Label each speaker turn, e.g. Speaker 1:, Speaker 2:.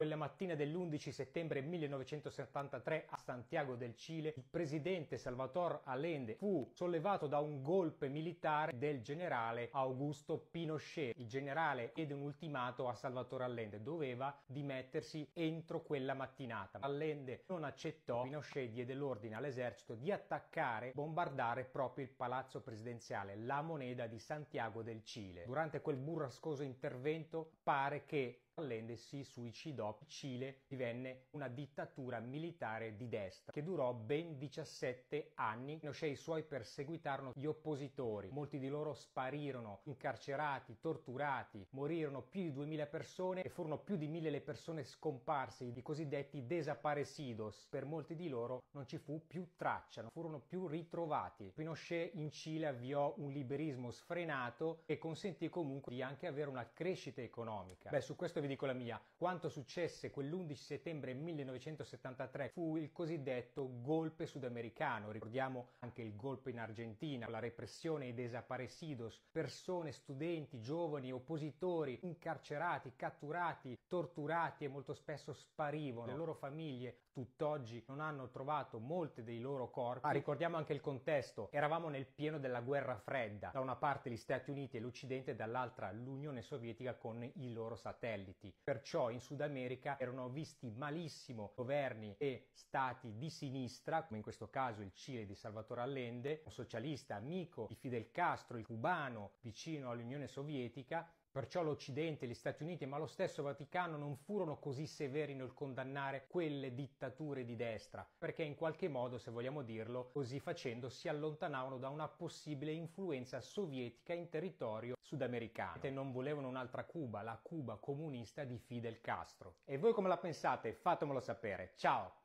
Speaker 1: Quella mattina dell'11 settembre 1973 a Santiago del Cile, il presidente Salvador Allende fu sollevato da un golpe militare del generale Augusto Pinochet. Il generale ed un ultimato a Salvador Allende, doveva dimettersi entro quella mattinata. Allende non accettò, Pinochet diede l'ordine all'esercito di attaccare, bombardare proprio il palazzo presidenziale, la moneda di Santiago del Cile. Durante quel burrascoso intervento pare che Allende si suicidò. Cile divenne una dittatura militare di destra che durò ben 17 anni. Pinochet e i suoi perseguitarono gli oppositori, molti di loro sparirono, incarcerati, torturati, morirono più di 2000 persone e furono più di 1000 le persone scomparse, i cosiddetti desaparecidos. Per molti di loro non ci fu più traccia, non furono più ritrovati. Pinochet in Cile avviò un liberismo sfrenato che consentì comunque di anche avere una crescita economica. Beh, su questo vi dico la mia quanto successe quell'11 settembre 1973 fu il cosiddetto golpe sudamericano. Ricordiamo anche il golpe in Argentina, la repressione dei desaparecidos, persone, studenti, giovani, oppositori incarcerati, catturati, torturati e molto spesso sparivano. Le loro famiglie tutt'oggi non hanno trovato molte dei loro corpi. Ah, ricordiamo anche il contesto. Eravamo nel pieno della guerra fredda. Da una parte gli Stati Uniti e l'Occidente, dall'altra l'Unione Sovietica con i loro satelliti. Uniti. Perciò in Sud America erano visti malissimo governi e stati di sinistra, come in questo caso il Cile di Salvatore Allende, un socialista amico di Fidel Castro, il cubano vicino all'Unione Sovietica, Perciò l'Occidente, gli Stati Uniti, ma lo stesso Vaticano non furono così severi nel condannare quelle dittature di destra, perché in qualche modo, se vogliamo dirlo, così facendo si allontanavano da una possibile influenza sovietica in territorio sudamericano. E non volevano un'altra Cuba, la Cuba comunista di Fidel Castro. E voi come la pensate? Fatemelo sapere. Ciao!